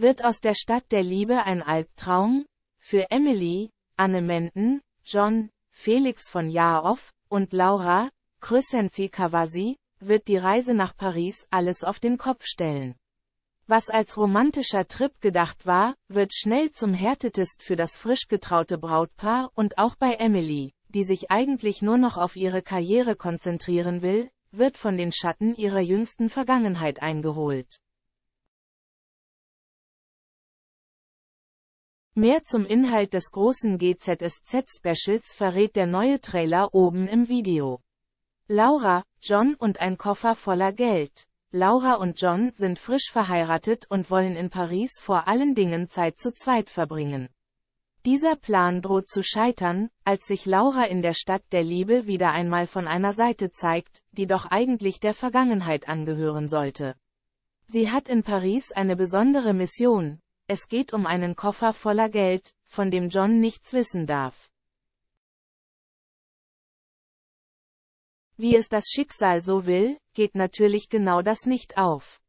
Wird aus der Stadt der Liebe ein Albtraum? Für Emily, Anne Menden, John, Felix von Jaoff und Laura, Crescenzi Kawasi, wird die Reise nach Paris alles auf den Kopf stellen. Was als romantischer Trip gedacht war, wird schnell zum Härtetest für das frisch getraute Brautpaar und auch bei Emily, die sich eigentlich nur noch auf ihre Karriere konzentrieren will, wird von den Schatten ihrer jüngsten Vergangenheit eingeholt. Mehr zum Inhalt des großen GZSZ-Specials verrät der neue Trailer oben im Video. Laura, John und ein Koffer voller Geld. Laura und John sind frisch verheiratet und wollen in Paris vor allen Dingen Zeit zu zweit verbringen. Dieser Plan droht zu scheitern, als sich Laura in der Stadt der Liebe wieder einmal von einer Seite zeigt, die doch eigentlich der Vergangenheit angehören sollte. Sie hat in Paris eine besondere Mission, es geht um einen Koffer voller Geld, von dem John nichts wissen darf. Wie es das Schicksal so will, geht natürlich genau das nicht auf.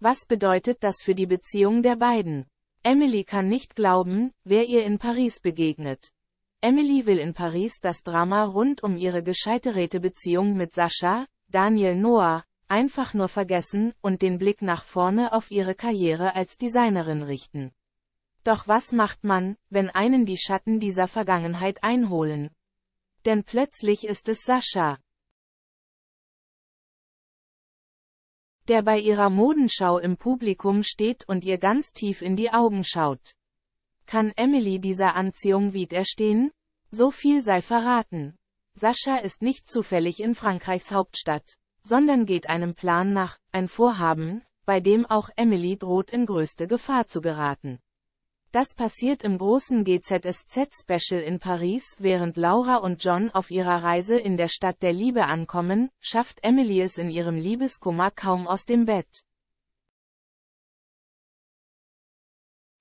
Was bedeutet das für die Beziehung der beiden? Emily kann nicht glauben, wer ihr in Paris begegnet. Emily will in Paris das Drama rund um ihre gescheiterte Beziehung mit Sascha, Daniel Noah, einfach nur vergessen und den Blick nach vorne auf ihre Karriere als Designerin richten. Doch was macht man, wenn einen die Schatten dieser Vergangenheit einholen? Denn plötzlich ist es Sascha. Der bei ihrer Modenschau im Publikum steht und ihr ganz tief in die Augen schaut. Kann Emily dieser Anziehung widerstehen? So viel sei verraten. Sascha ist nicht zufällig in Frankreichs Hauptstadt sondern geht einem Plan nach, ein Vorhaben, bei dem auch Emily droht in größte Gefahr zu geraten. Das passiert im großen GZSZ-Special in Paris, während Laura und John auf ihrer Reise in der Stadt der Liebe ankommen, schafft Emily es in ihrem Liebeskummer kaum aus dem Bett.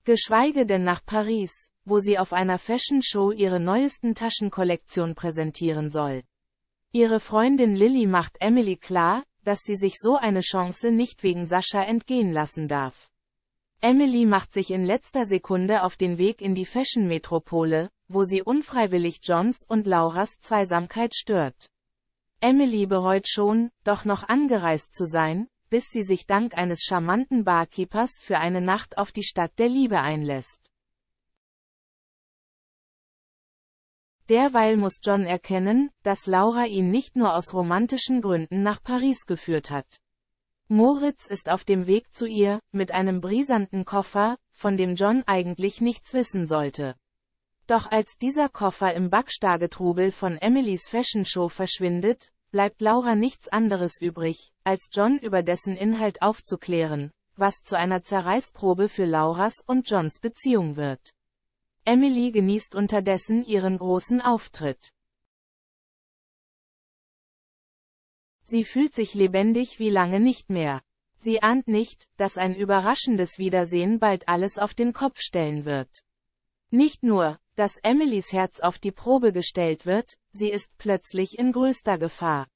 Geschweige denn nach Paris, wo sie auf einer Fashion Show ihre neuesten Taschenkollektion präsentieren soll. Ihre Freundin Lilly macht Emily klar, dass sie sich so eine Chance nicht wegen Sascha entgehen lassen darf. Emily macht sich in letzter Sekunde auf den Weg in die Fashion-Metropole, wo sie unfreiwillig Johns und Lauras Zweisamkeit stört. Emily bereut schon, doch noch angereist zu sein, bis sie sich dank eines charmanten Barkeepers für eine Nacht auf die Stadt der Liebe einlässt. Derweil muss John erkennen, dass Laura ihn nicht nur aus romantischen Gründen nach Paris geführt hat. Moritz ist auf dem Weg zu ihr, mit einem brisanten Koffer, von dem John eigentlich nichts wissen sollte. Doch als dieser Koffer im Backstagetrubel von Emilys Fashion Show verschwindet, bleibt Laura nichts anderes übrig, als John über dessen Inhalt aufzuklären, was zu einer Zerreißprobe für Lauras und Johns Beziehung wird. Emily genießt unterdessen ihren großen Auftritt. Sie fühlt sich lebendig wie lange nicht mehr. Sie ahnt nicht, dass ein überraschendes Wiedersehen bald alles auf den Kopf stellen wird. Nicht nur, dass Emilys Herz auf die Probe gestellt wird, sie ist plötzlich in größter Gefahr.